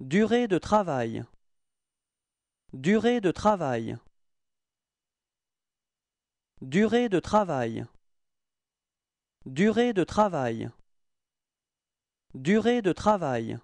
Durée de travail. Durée de travail. Durée de travail. Durée de travail. Durée de travail.